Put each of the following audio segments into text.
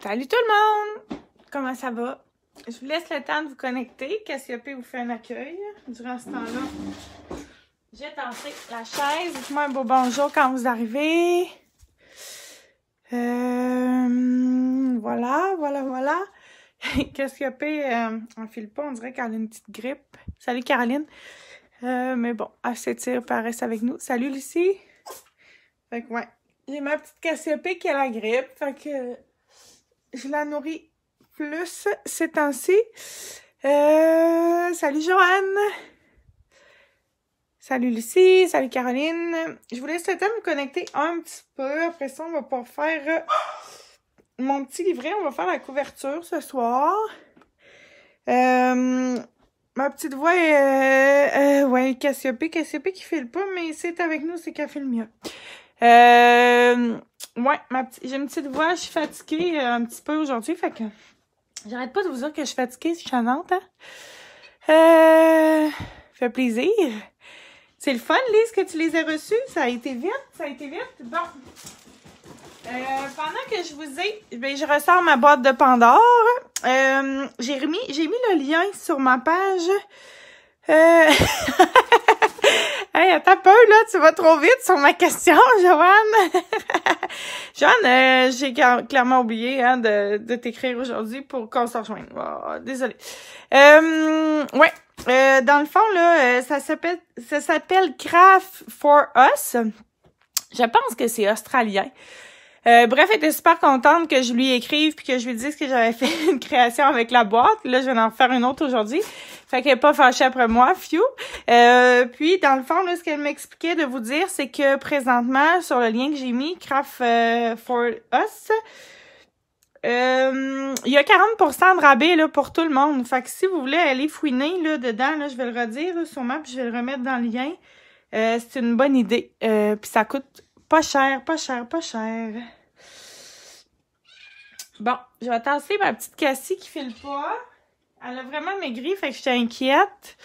Salut tout le monde! Comment ça va? Je vous laisse le temps de vous connecter. Cassiope vous fait un accueil durant ce temps-là. J'ai tenté la chaise. Dites-moi un beau bonjour quand vous arrivez. Euh, voilà, voilà, voilà. Cassiope, euh, on file pas. On dirait qu'elle a une petite grippe. Salut Caroline. Euh, mais bon, assez tire, et reste avec nous. Salut Lucie. Fait que ouais. J'ai ma petite Cassiopée qui a la grippe. Fait que je la nourris plus ces temps-ci. Euh, salut Joanne! Salut Lucie, salut Caroline. Je vous laisse le temps me connecter un petit peu. Après ça, on va pouvoir faire euh, mon petit livret. On va faire la couverture ce soir. Euh, ma petite voix est... Euh, ouais, Cassiopée. Cassiopée qui file pas, mais c'est avec nous, c'est qu'elle le mieux. Euh, ouais, j'ai une petite voix, je suis fatiguée euh, un petit peu aujourd'hui, fait que j'arrête pas de vous dire que je suis fatiguée, je suis chanante, hein? Euh, fait plaisir. C'est le fun, Lise, que tu les as reçus. Ça a été vite, ça a été vite. Bon. Euh, pendant que je vous ai, ben, je ressors ma boîte de Pandore. Euh, j'ai remis, j'ai mis le lien sur ma page. Euh... Hey, attends un peu, là, tu vas trop vite sur ma question, Joanne. Joanne, euh, j'ai clairement oublié hein, de, t'écrire aujourd'hui pour qu'on se rejoigne. désolée. Euh, ouais, euh, dans le fond, là, euh, ça s'appelle ça s'appelle Craft for Us. Je pense que c'est australien. Euh, bref, elle était super contente que je lui écrive puis que je lui dise que j'avais fait une création avec la boîte. Là, je vais en faire une autre aujourd'hui. Fait qu'elle n'est pas fâchée après moi, fiu. Euh, puis, dans le fond, là, ce qu'elle m'expliquait de vous dire, c'est que présentement, sur le lien que j'ai mis, Craft euh, for Us, il y a 40% de rabais là, pour tout le monde. Fait que si vous voulez aller fouiner là, dedans, là, je vais le redire sur sûrement, je vais le remettre dans le lien. c'est une bonne idée. puis ça coûte pas cher, pas cher, pas cher. Bon, je vais tasser ma petite Cassie qui file pas. Elle a vraiment maigri, fait que je suis inquiète.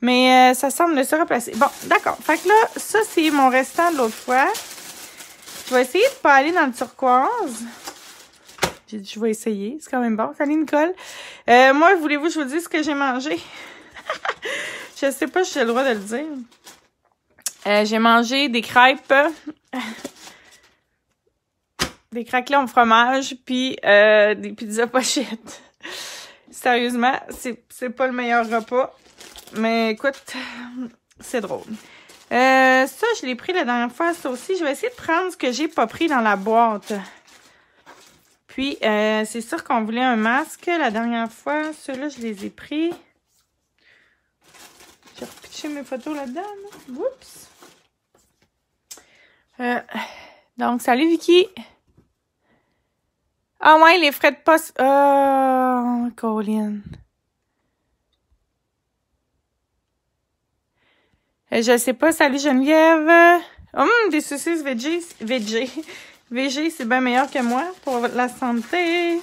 Mais euh, ça semble se replacer. Bon, d'accord. Fait que là, ça, c'est mon restant de l'autre fois. Je vais essayer de pas aller dans le turquoise. je vais essayer. C'est quand même bon. Salut, Nicole. Euh, moi, voulez-vous que je vous dise ce que j'ai mangé? je sais pas si j'ai le droit de le dire. Euh, j'ai mangé des crêpes. des craquelons au fromage, puis euh, des pizzas pochettes. Sérieusement, c'est pas le meilleur repas. Mais écoute, c'est drôle. Euh, ça, je l'ai pris la dernière fois, ça aussi. Je vais essayer de prendre ce que j'ai pas pris dans la boîte. Puis, c'est sûr qu'on voulait un masque la dernière fois. Ceux-là, je les ai pris. J'ai repiché mes photos là-dedans. Oups! Euh, donc, salut Vicky. Ah ouais, les frais de poste. Oh, Colin. Euh, je sais pas, salut Geneviève. Hum, des saucisses VG. VG. VG, c'est bien meilleur que moi pour la santé.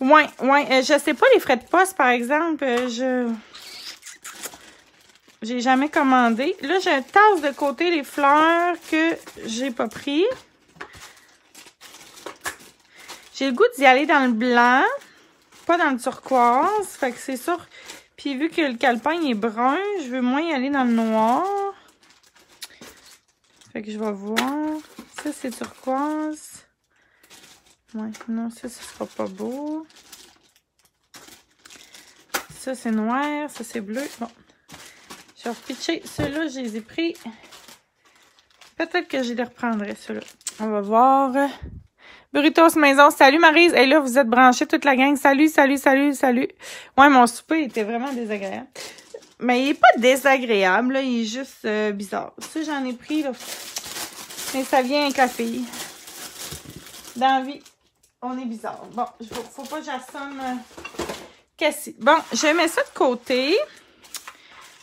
Ouais, ouais. je sais pas les frais de poste, par exemple. Je. J'ai jamais commandé. Là, je tasse de côté les fleurs que j'ai pas pris. J'ai le goût d'y aller dans le blanc, pas dans le turquoise. Fait que c'est sûr. Puis vu que le calepin est brun, je veux moins y aller dans le noir. Fait que je vais voir. Ça, c'est turquoise. Ouais, non, ça, ce sera pas beau. Ça, c'est noir. Ça, c'est bleu. Bon, je vais pitcher ceux-là, je les ai pris. Peut-être que je les reprendrai, ceux-là. On va voir. Burritos Maison, salut Marise. Et là, vous êtes branchés toute la gang. Salut, salut, salut, salut. Ouais, mon souper était vraiment désagréable. Mais il n'est pas désagréable, il est juste euh, bizarre. Ça, j'en ai pris, là. Mais ça vient un café. Dans vie, on est bizarre. Bon, ne faut pas que j'assomme euh, Cassie. Bon, je mets ça de côté.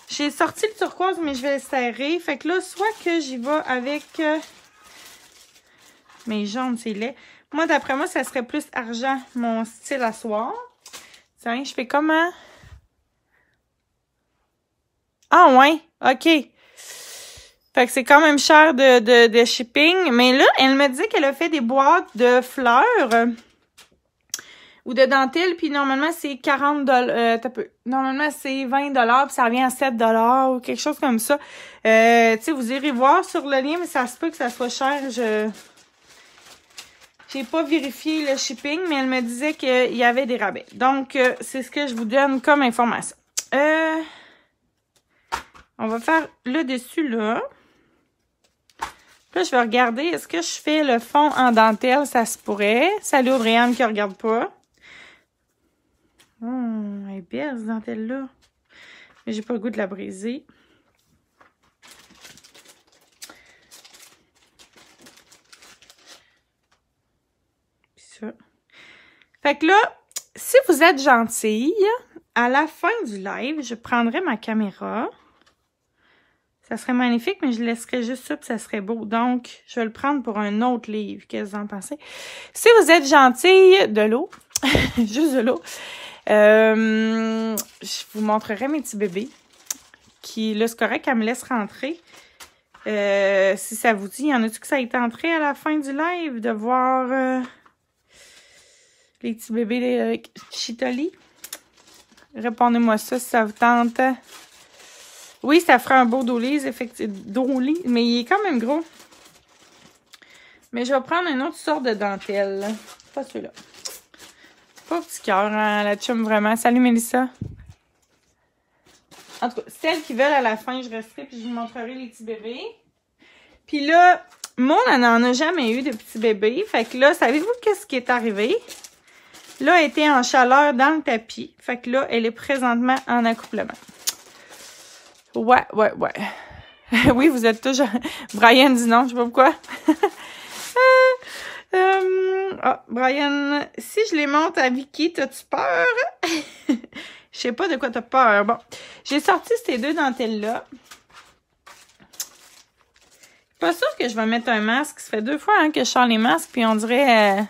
J'ai sorti le turquoise, mais je vais le serrer. Fait que là, soit que j'y vais avec euh, mes jaunes, c'est laid. Moi, d'après moi, ça serait plus argent, mon style à soir. Tiens, je fais comment? Ah ouais, ok. Fait que c'est quand même cher de, de, de shipping. Mais là, elle me dit qu'elle a fait des boîtes de fleurs ou de dentelle, puis normalement, c'est 40 dollars. Euh, normalement, c'est 20 dollars, puis ça revient à 7 dollars ou quelque chose comme ça. Euh, tu sais, vous irez voir sur le lien, mais ça se peut que ça soit cher. Je j'ai pas vérifié le shipping, mais elle me disait qu'il y avait des rabais. Donc, euh, c'est ce que je vous donne comme information. Euh, on va faire le dessus, là. Là, je vais regarder. Est-ce que je fais le fond en dentelle? Ça se pourrait. Salut Audreyanne qui regarde pas. Oh, elle est belle, cette dentelle-là. Mais j'ai pas le goût de la briser. Puis ça. Fait que là, si vous êtes gentille, à la fin du live, je prendrai ma caméra. Ça serait magnifique, mais je laisserai juste ça, puis ça serait beau. Donc, je vais le prendre pour un autre livre. Qu'est-ce que vous en pensez? Si vous êtes gentille, de l'eau, juste de l'eau, euh, je vous montrerai mes petits bébés. Qui, là, c'est correct, qu'elle me laisse rentrer. Euh, si ça vous dit, y en a-tu que ça a été entré à la fin du live de voir euh, les petits bébés Chitoli? Répondez-moi ça si ça vous tente. Oui, ça fera un beau dolise, effectivement. mais il est quand même gros. Mais je vais prendre une autre sorte de dentelle. Pas celui-là. Pauvre petit cœur, hein, la chum, vraiment. Salut, Mélissa. En tout cas, celles qui veulent, à la fin, je resterai puis je vous montrerai les petits bébés. Puis là, moi, on n'en a jamais eu de petits bébés. Fait que là, savez-vous qu'est-ce qui est arrivé? Là, elle était en chaleur dans le tapis. Fait que là, elle est présentement en accouplement. Ouais, ouais, ouais. oui, vous êtes toujours... Brian dit non, je sais pas pourquoi. Euh, ah, Brian, si je les monte à Vicky, t'as-tu peur? Je sais pas de quoi t'as peur. Bon, j'ai sorti ces deux dentelles-là. Pas sûr que je vais mettre un masque. Ça fait deux fois hein, que je sors les masques, puis on dirait... Euh,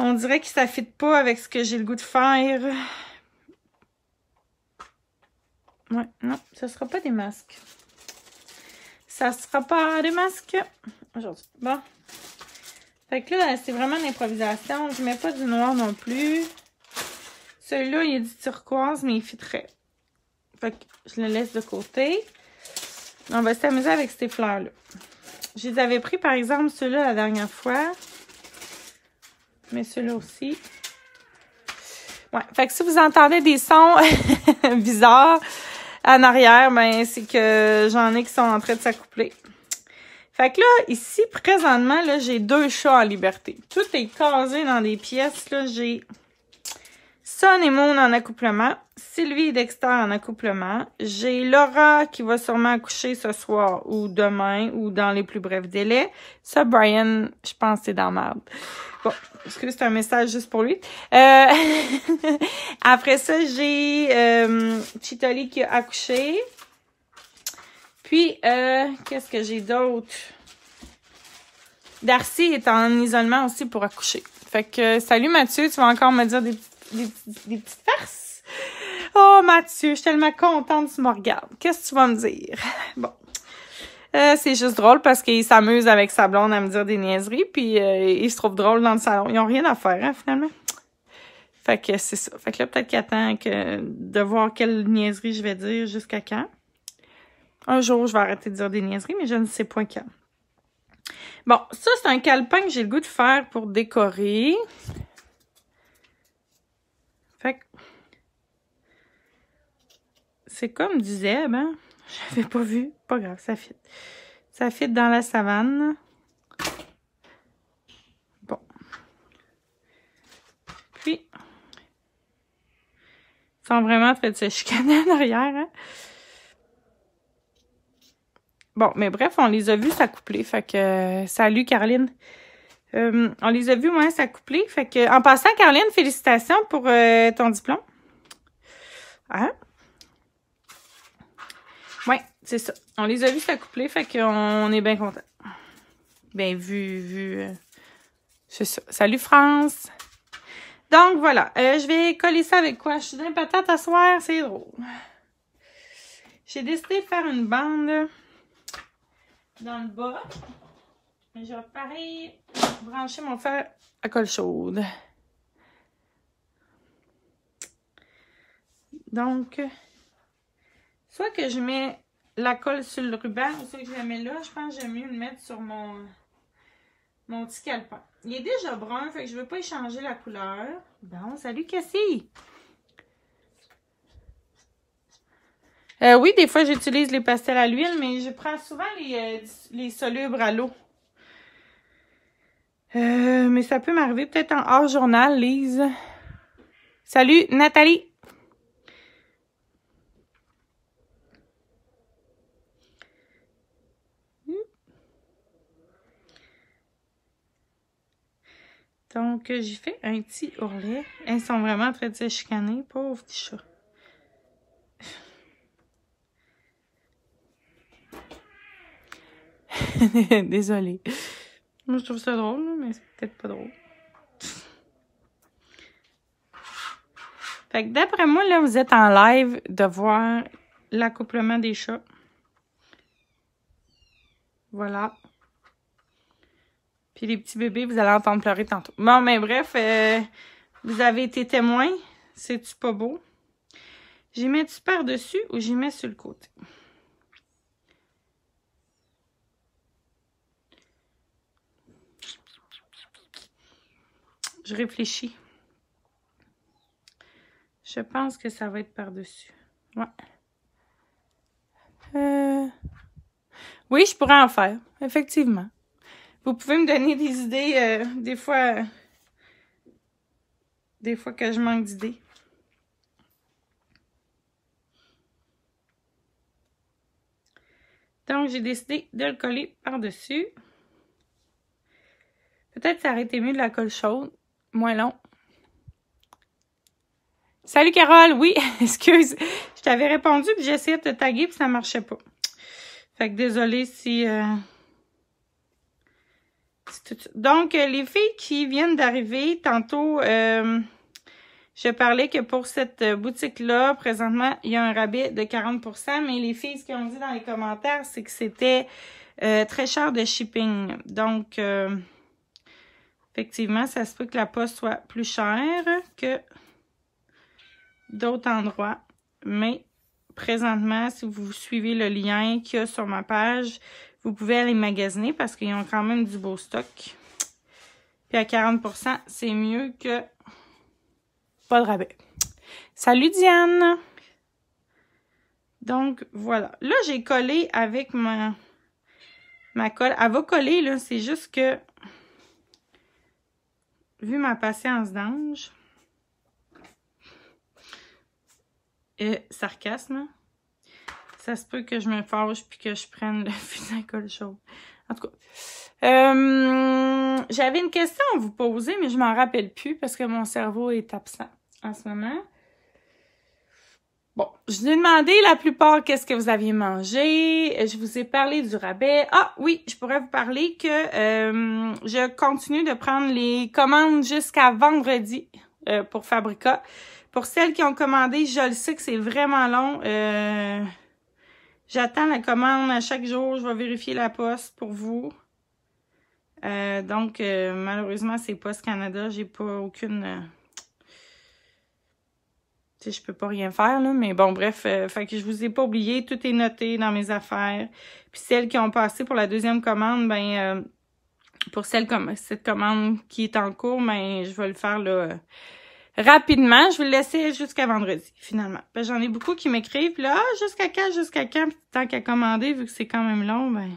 on dirait que ça pas avec ce que j'ai le goût de faire. Ouais, non, ce sera pas des masques. Ça sera pas des masques aujourd'hui. Bon. Fait que là, c'est vraiment une improvisation. Je mets pas du noir non plus. Celui-là, il est du turquoise, mais il fitrait. Fait que je le laisse de côté. On va s'amuser avec ces fleurs-là. Je les avais pris, par exemple, ceux-là la dernière fois. Mais ceux-là aussi. Ouais. Fait que si vous entendez des sons bizarres en arrière, ben c'est que j'en ai qui sont en train de s'accoupler. Fait que là, ici, présentement, là, j'ai deux chats en liberté. Tout est casé dans des pièces. Là, j'ai Son et Moon en accouplement, Sylvie et Dexter en accouplement. J'ai Laura qui va sûrement accoucher ce soir ou demain ou dans les plus brefs délais. Ça, Brian, je pense c'est dans merde. Bon, est-ce que c'est un message juste pour lui. Euh, Après ça, j'ai euh, Chitoli qui a accouché. Puis, euh, qu'est-ce que j'ai d'autre? Darcy est en isolement aussi pour accoucher. Fait que, salut Mathieu, tu vas encore me dire des, des, petites farces? Oh Mathieu, je suis tellement contente que tu me regardes. Qu'est-ce que tu vas me dire? Bon. Euh, c'est juste drôle parce qu'il s'amuse avec sa blonde à me dire des niaiseries, puis euh, il se trouve drôle dans le salon. Ils ont rien à faire, hein, finalement. Fait que c'est ça. Fait que là, peut-être qu'il attend de voir quelle niaiserie je vais dire jusqu'à quand. Un jour, je vais arrêter de dire des niaiseries, mais je ne sais point quand. Bon, ça, c'est un calepin que j'ai le goût de faire pour décorer. Fait C'est comme du ben, hein? J'avais pas vu. Pas grave, ça fit. Ça fit dans la savane. Bon. Puis... Ils sont vraiment très, train de se hein? Bon, mais bref, on les a vus s'accoupler. Fait que, salut Caroline. Euh, on les a vus, moi, s'accoupler. Fait que, en passant, Caroline, félicitations pour euh, ton diplôme. Hein? Ouais, c'est ça. On les a vus s'accoupler, fait qu'on est bien content. Bien vu, vu. Euh, c'est ça. Salut France! Donc voilà, je vais coller ça avec quoi? Je suis impatiente patate à soir, c'est drôle. J'ai décidé de faire une bande. là dans le bas. Je vais pareil brancher mon fer à colle chaude. Donc, soit que je mets la colle sur le ruban ou soit que je la mets là, je pense que j'aime mieux le mettre sur mon, mon petit calepin. Il est déjà brun, fait que je ne veux pas échanger la couleur. Bon, salut Cassie! Euh, oui, des fois, j'utilise les pastels à l'huile, mais je prends souvent les, euh, les solubres à l'eau. Euh, mais ça peut m'arriver peut-être en hors journal, Lise. Salut, Nathalie! Donc, j'ai fait un petit ourlet. Elles sont vraiment très chicanées, pauvres se chicaner. Pauvre petit chat. Désolée. Moi, je trouve ça drôle, mais c'est peut-être pas drôle. d'après moi, là, vous êtes en live de voir l'accouplement des chats. Voilà. Puis les petits bébés, vous allez entendre pleurer tantôt. Bon, mais bref, euh, vous avez été témoin. C'est-tu pas beau? J'y mets-tu par-dessus ou j'y mets sur le côté? Je réfléchis. Je pense que ça va être par-dessus. Ouais. Euh, oui, je pourrais en faire, effectivement. Vous pouvez me donner des idées, euh, des fois... des fois que je manque d'idées. Donc, j'ai décidé de le coller par-dessus. Peut-être que ça aurait été mieux de la colle chaude moins long. Salut Carole, oui, excuse, je t'avais répondu puis j'essayais de te taguer puis ça marchait pas. Fait que désolée si... Euh, Donc, euh, les filles qui viennent d'arriver, tantôt, euh, je parlais que pour cette boutique-là, présentement, il y a un rabais de 40%, mais les filles, ce qu'ils ont dit dans les commentaires, c'est que c'était très cher de shipping. Donc... Effectivement, ça se peut que la poste soit plus chère que d'autres endroits. Mais présentement, si vous suivez le lien qu'il y a sur ma page, vous pouvez aller magasiner parce qu'ils ont quand même du beau stock. Puis à 40%, c'est mieux que pas de rabais. Salut Diane! Donc voilà. Là, j'ai collé avec ma, ma colle. Elle va coller, là. C'est juste que vu ma patience d'ange et sarcasme, ça se peut que je me fâche puis que je prenne le fusil chaud. En tout cas, euh, j'avais une question à vous poser, mais je m'en rappelle plus parce que mon cerveau est absent en ce moment. Bon, je lui ai demandé la plupart qu'est-ce que vous aviez mangé. Euh, je vous ai parlé du rabais. Ah oui, je pourrais vous parler que euh, je continue de prendre les commandes jusqu'à vendredi euh, pour Fabrica. Pour celles qui ont commandé, je le sais que c'est vraiment long. J'attends la commande à chaque jour. Je vais vérifier la poste pour vous. donc, malheureusement, c'est post Canada. J'ai pas aucune je je peux pas rien faire, là, mais bon, bref, je euh, fait que je vous ai pas oublié, tout est noté dans mes affaires. Puis celles qui ont passé pour la deuxième commande, ben, euh, pour celle comme cette commande qui est en cours, ben, je vais le faire, euh, rapidement. Je vais le laisser jusqu'à vendredi, finalement. Ben, j'en ai beaucoup qui m'écrivent, là, ah, jusqu'à quand, jusqu'à quand, tant qu'à commander, vu que c'est quand même long, ben,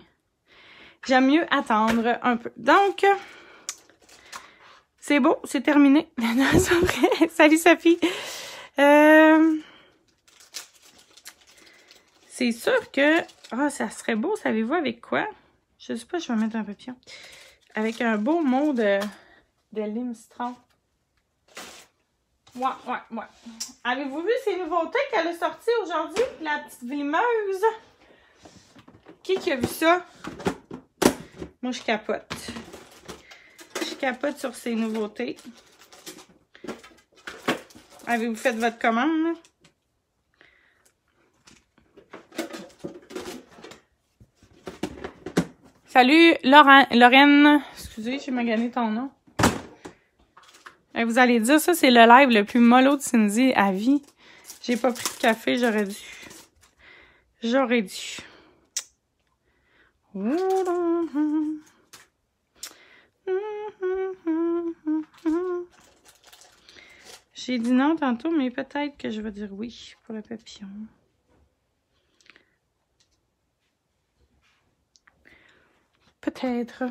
j'aime mieux attendre un peu. Donc... C'est beau, c'est terminé. Salut Sophie. Euh, c'est sûr que... Ah, ça serait beau, savez-vous avec quoi? Je sais pas, je vais mettre un papier. Avec un beau mot de, de Ouais, ouais, ouais. Avez-vous vu ces nouveautés qu'elle a sorties aujourd'hui? La petite vlimeuse. Qui qui a vu ça? Moi, je capote. Je capote sur ces nouveautés. Avez-vous fait votre commande? Salut, Lorraine. Excusez, j'ai gagné ton nom. vous allez dire, ça, c'est le live le plus mollo de Cindy à vie. J'ai pas pris de café, j'aurais dû. J'aurais dû. Hum, hum. J'ai dit non tantôt, mais peut-être que je vais dire oui pour le papillon. Peut-être.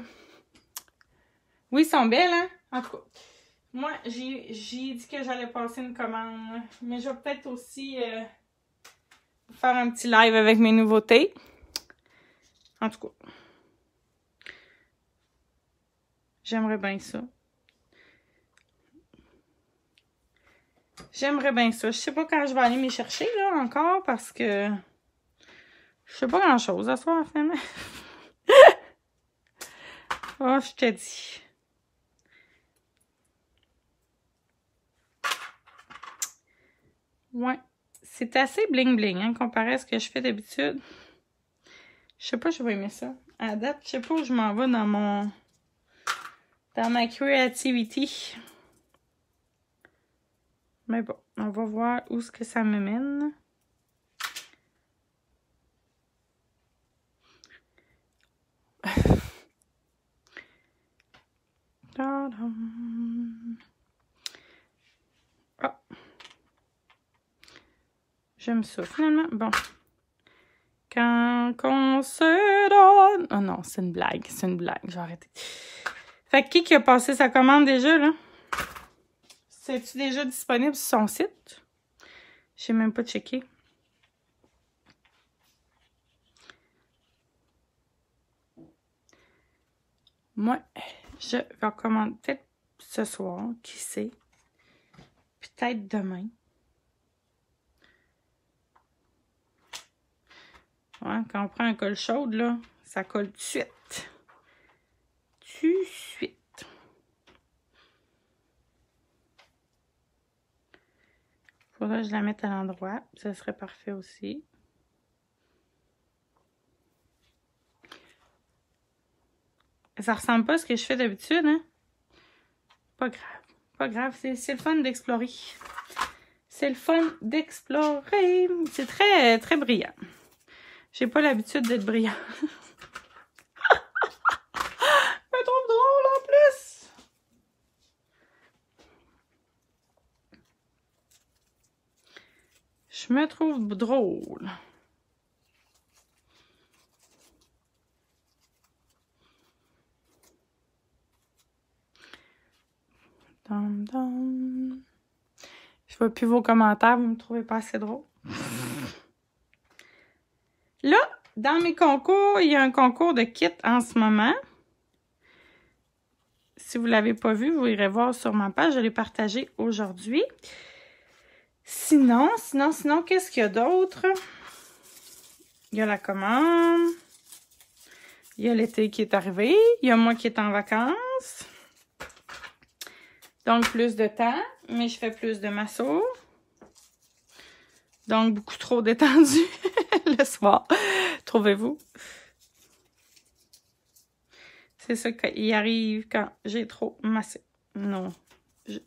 Oui, ils sont belles, hein? En tout cas, moi, j'ai dit que j'allais passer une commande. Mais je vais peut-être aussi euh, faire un petit live avec mes nouveautés. En tout cas, j'aimerais bien ça. J'aimerais bien ça. Je sais pas quand je vais aller m'y chercher, là, encore, parce que... Je sais pas grand-chose à soir, finalement. oh, je te dis. Ouais. C'est assez bling-bling, hein, comparé à ce que je fais d'habitude. Je sais pas, je vais aimer ça. À date, je sais pas où je m'en vais dans mon... dans ma créativité. Mais bon, on va voir où ce que ça me mène. Oh. J'aime ça, finalement. Bon. Quand on se donne... Oh non, c'est une blague, c'est une blague, j'ai arrêté. Fait que qui qui a passé sa commande déjà, là? cest déjà disponible sur son site? Je n'ai même pas checké. Moi, je vais peut-être ce soir, qui sait. Peut-être demain. quand on prend un col chaude, là, ça colle tout de suite. Tout de suite. je la mette à l'endroit. Ça serait parfait aussi. Ça ressemble pas à ce que je fais d'habitude, hein? Pas grave. Pas grave. C'est le fun d'explorer. C'est le fun d'explorer. C'est très, très brillant. J'ai pas l'habitude d'être brillant. trouve drôle. Je vois plus vos commentaires, vous me trouvez pas assez drôle. Là, dans mes concours, il y a un concours de kit en ce moment. Si vous ne l'avez pas vu, vous irez voir sur ma page. Je l'ai partagé aujourd'hui. Sinon, sinon, sinon, qu'est-ce qu'il y a d'autre? Il y a la commande. Il y a l'été qui est arrivé. Il y a moi qui est en vacances. Donc, plus de temps, mais je fais plus de massos. Donc, beaucoup trop détendu le soir. Trouvez-vous? C'est ça qu'il arrive quand j'ai trop massé. Non,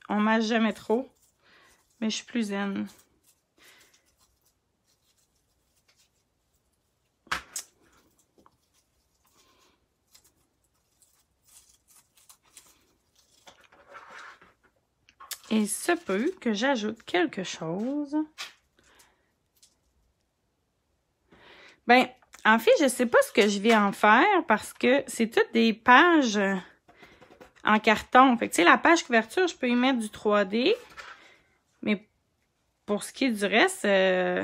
on masse jamais trop. Mais je suis plus zen. Et ce peut que j'ajoute quelque chose. Ben, en fait, je sais pas ce que je vais en faire parce que c'est toutes des pages en carton. Fait tu sais, la page couverture, je peux y mettre du 3D. Mais pour ce qui est du reste, euh,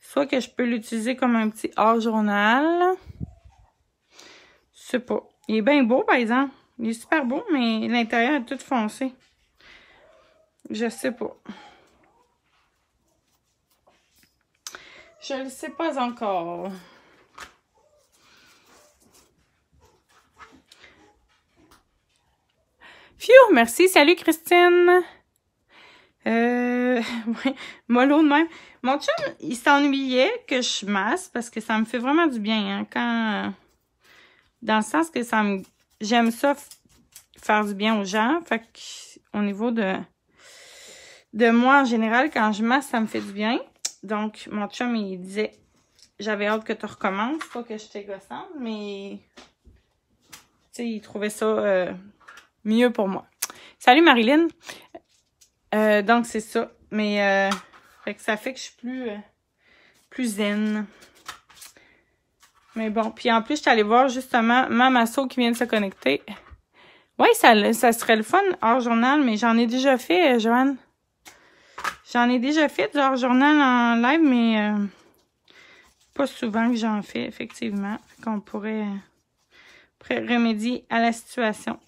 soit que je peux l'utiliser comme un petit hors-journal. Je sais pas. Il est bien beau, par exemple. Il est super beau, mais l'intérieur est tout foncé. Je sais pas. Je le sais pas encore. Phew, merci. Salut, Christine. Euh, ouais, mollo de même. Mon chum, il s'ennuyait que je masse parce que ça me fait vraiment du bien. Hein, quand, euh, dans le sens que ça me, j'aime ça faire du bien aux gens. Fait qu'au au niveau de, de moi en général, quand je masse, ça me fait du bien. Donc, mon chum, il disait, j'avais hâte que tu recommences, pas que je t'ai mais, tu sais, il trouvait ça euh, mieux pour moi. Salut Marilyn. Euh, donc, c'est ça. Mais euh, fait que ça fait que je suis plus, euh, plus zen. Mais bon, puis en plus, je suis allée voir justement ma masseau qui vient de se connecter. Oui, ça, ça serait le fun, hors journal, mais j'en ai déjà fait, euh, Joanne. J'en ai déjà fait du hors journal en live, mais pas souvent que j'en fais, effectivement. Qu'on pourrait, pourrait remédier à la situation.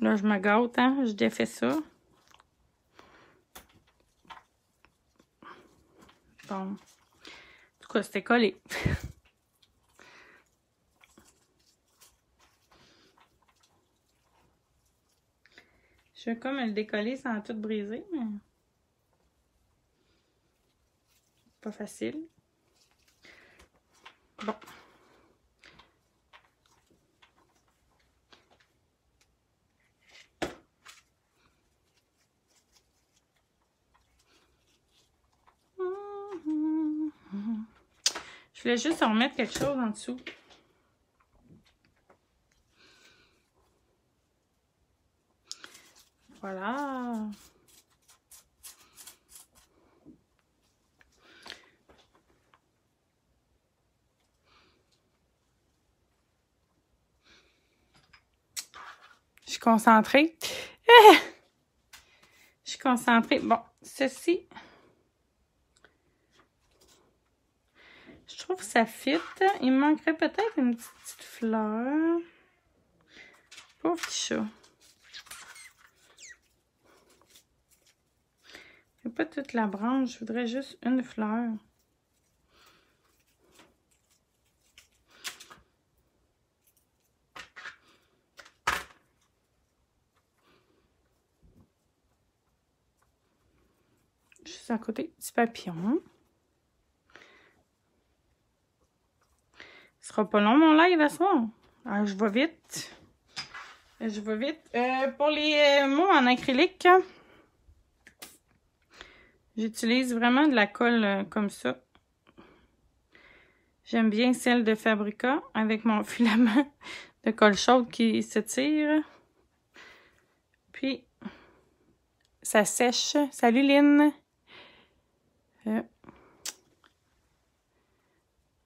Là, je me gâte, hein? Je défais ça. Bon. En tout cas, c'était collé. je vais comme le décoller sans tout briser, mais... Pas facile. Bon. Je voulais juste en mettre quelque chose en dessous. Voilà. Je suis concentrée. Je suis concentrée. Bon, ceci. ça fit. Il manquerait peut-être une petite, fleur. Pauvre petit chat. Je pas toute la branche, je voudrais juste une fleur. Juste à côté du papillon. pas long mon live à soir. Ah, je vais vite. Je vais vite. Euh, pour les euh, mots en acrylique, j'utilise vraiment de la colle euh, comme ça. J'aime bien celle de Fabrica avec mon filament de colle chaude qui se tire. Puis, ça sèche. Salut Lynn!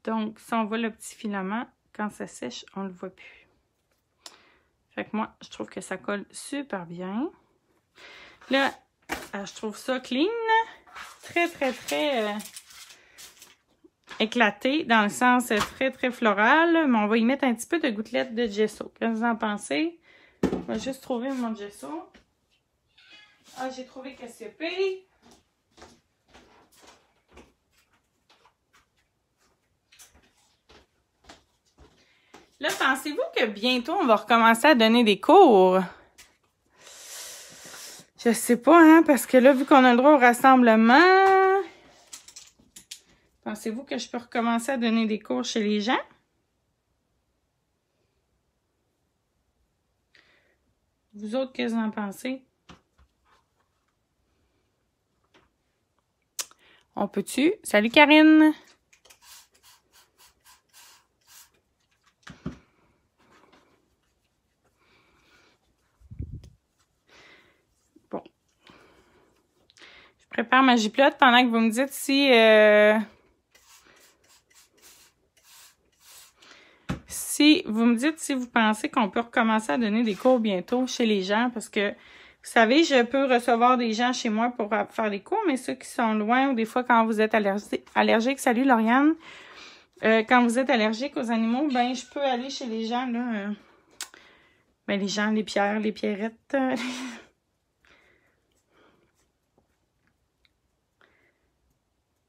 Donc, si on voit le petit filament, quand ça sèche, on ne le voit plus. Fait que moi, je trouve que ça colle super bien. Là, euh, je trouve ça clean. Très, très, très euh, éclaté, dans le sens euh, très, très floral. Mais on va y mettre un petit peu de gouttelettes de gesso. Qu'est-ce que vous en pensez? Je vais juste trouver mon gesso. Ah, j'ai trouvé KCP. Là, pensez-vous que bientôt, on va recommencer à donner des cours? Je sais pas, hein, parce que là, vu qu'on a le droit au rassemblement, pensez-vous que je peux recommencer à donner des cours chez les gens? Vous autres, qu'est-ce que vous en pensez? On peut-tu? Salut Karine! prépare ma giplotte pendant que vous me dites si... Euh, si vous me dites si vous pensez qu'on peut recommencer à donner des cours bientôt chez les gens, parce que vous savez, je peux recevoir des gens chez moi pour faire des cours, mais ceux qui sont loin ou des fois quand vous êtes allergique, salut Lauriane, euh, quand vous êtes allergique aux animaux, ben je peux aller chez les gens là. Euh, ben, les gens, les pierres, les pierrettes.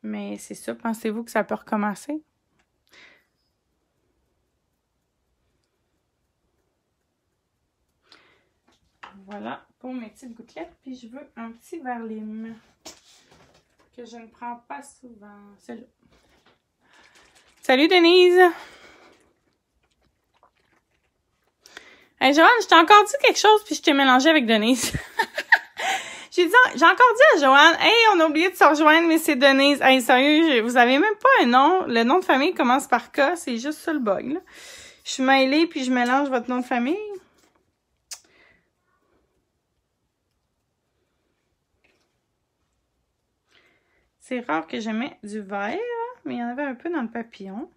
Mais c'est ça, pensez-vous que ça peut recommencer? Voilà pour mes petites gouttelettes. Puis je veux un petit verlim que je ne prends pas souvent. Salut. Salut Denise! Hey Joanne, je t'ai encore dit quelque chose puis je t'ai mélangé avec Denise. J'ai encore dit à Joanne, hey, on a oublié de se rejoindre, mais c'est Denise. Hey, sérieux, vous avez même pas un nom. Le nom de famille commence par K, c'est juste ça le bug, Je suis mêlée, puis je mélange votre nom de famille. C'est rare que j'aimais du verre, mais il y en avait un peu dans le papillon.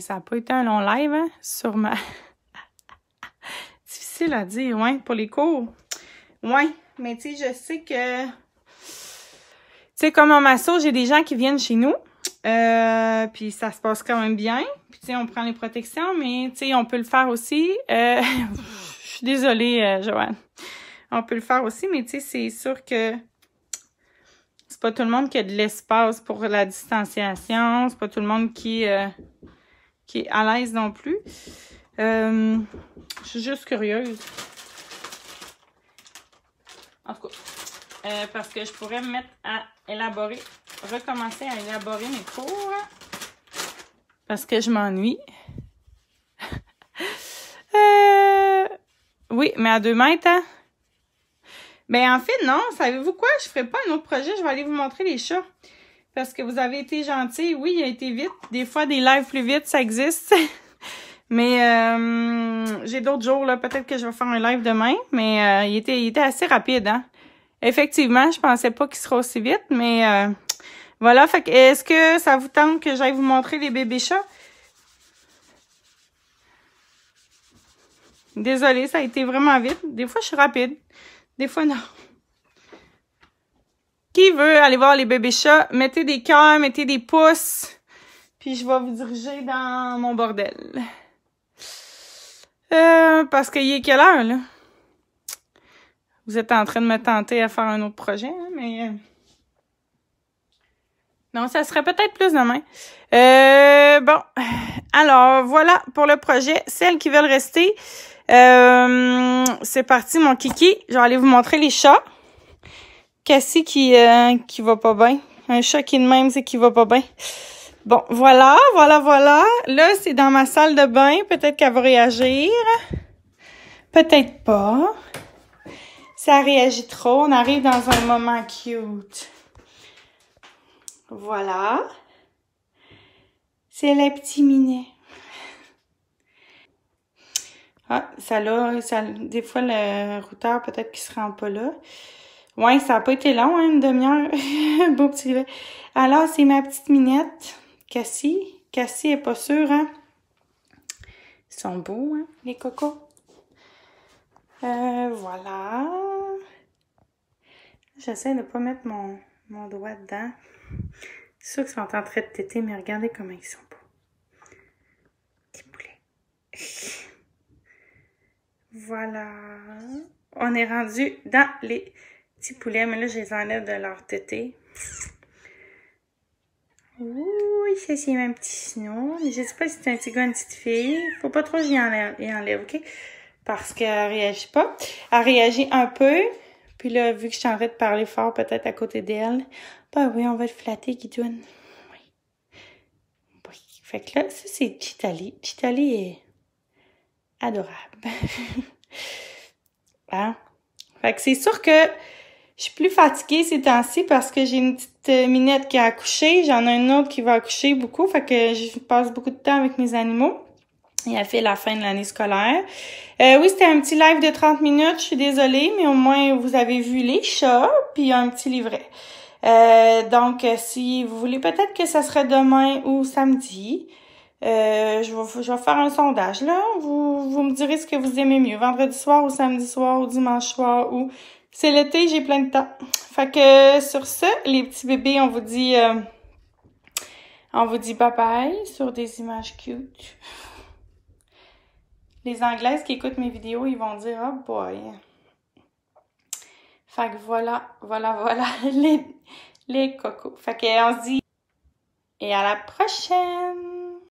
ça n'a pas été un long live, hein? Sûrement. Difficile à dire, ouais, pour les cours. Ouais, mais tu sais, je sais que... Tu sais, comme en masso, j'ai des gens qui viennent chez nous. Euh, puis ça se passe quand même bien. Puis tu sais, on prend les protections, mais tu sais, on peut le faire aussi. Euh, je suis désolée, euh, Joanne. On peut le faire aussi, mais tu sais, c'est sûr que c'est pas tout le monde qui a de l'espace pour la distanciation. C'est pas tout le monde qui qui est à l'aise non plus. Euh, je suis juste curieuse. En tout cas, euh, parce que je pourrais me mettre à élaborer, recommencer à élaborer mes cours. Parce que je m'ennuie. Euh, oui, mais à deux mètres, hein? Mais ben, en fait, non. Savez-vous quoi? Je ferai pas un autre projet. Je vais aller vous montrer les chats parce que vous avez été gentil. Oui, il a été vite. Des fois, des lives plus vite, ça existe. mais euh, j'ai d'autres jours, là. Peut-être que je vais faire un live demain, mais euh, il, était, était assez rapide, hein? Effectivement, je pensais pas qu'il serait aussi vite, mais euh, voilà. Fait que, est-ce que ça vous tente que j'aille vous montrer les bébés chats? Désolée, ça a été vraiment vite. Des fois, je suis rapide. Des fois, non. Qui veut aller voir les bébés chats? Mettez des cœurs, mettez des pouces. Puis je vais vous diriger dans mon bordel. Euh, parce qu'il est quelle heure, là? Vous êtes en train de me tenter à faire un autre projet, hein, mais... Euh, non, ça serait peut-être plus demain. Euh, bon, alors voilà pour le projet. Celles qui veulent rester, c'est parti mon kiki. Je vais aller vous montrer les chats. Cassie qui, euh, qui va pas bien. Un chat qui de même, c'est qui va pas bien. Bon, voilà, voilà, voilà. Là, c'est dans ma salle de bain. Peut-être qu'elle va réagir. Peut-être pas. Ça réagit trop, on arrive dans un moment cute. Voilà. C'est les petits Minet. Ah, ça là, ça, des fois le routeur peut-être qu'il se rend pas là. Ouais, ça a pas été long, hein, une demi-heure. Beau petit Alors, c'est ma petite minette. Cassie. Cassie est pas sûre, hein? Ils sont beaux, hein, les cocos. Euh, voilà. J'essaie de pas mettre mon, mon doigt dedans. C'est sûr qu'ils sont en train de têter, mais regardez comment ils sont beaux. Des poulets. voilà. On est rendu dans les poulet mais là, je les enlève de leur tété. Ouh, Ça, c'est un petit snow. Mais je sais pas si c'est un petit gars une petite fille. Faut pas trop que j'y enlève, OK? Parce qu'elle réagit pas. Elle réagit un peu. Puis là, vu que je suis en train de parler fort, peut-être à côté d'elle. Ben oui, on va le flatter, Guidoune. Oui. Oui. Fait que là, ça, c'est Chitali. Chitali est adorable. hein? Fait que c'est sûr que je suis plus fatiguée ces temps-ci parce que j'ai une petite euh, minette qui a accouché, j'en ai une autre qui va accoucher beaucoup, fait que je passe beaucoup de temps avec mes animaux. Il a fait la fin de l'année scolaire. Euh, oui, c'était un petit live de 30 minutes, je suis désolée, mais au moins vous avez vu les chats, puis un petit livret. Euh, donc, si vous voulez, peut-être que ça serait demain ou samedi. je, vais, faire un sondage là. Vous, vous me direz ce que vous aimez mieux, vendredi soir ou samedi soir ou dimanche soir ou c'est l'été, j'ai plein de temps. Fait que sur ce, les petits bébés, on vous dit... Euh, on vous dit bye-bye sur des images cute. Les Anglaises qui écoutent mes vidéos, ils vont dire « Oh boy! » Fait que voilà, voilà, voilà les, les cocos. Fait on se dit et à la prochaine!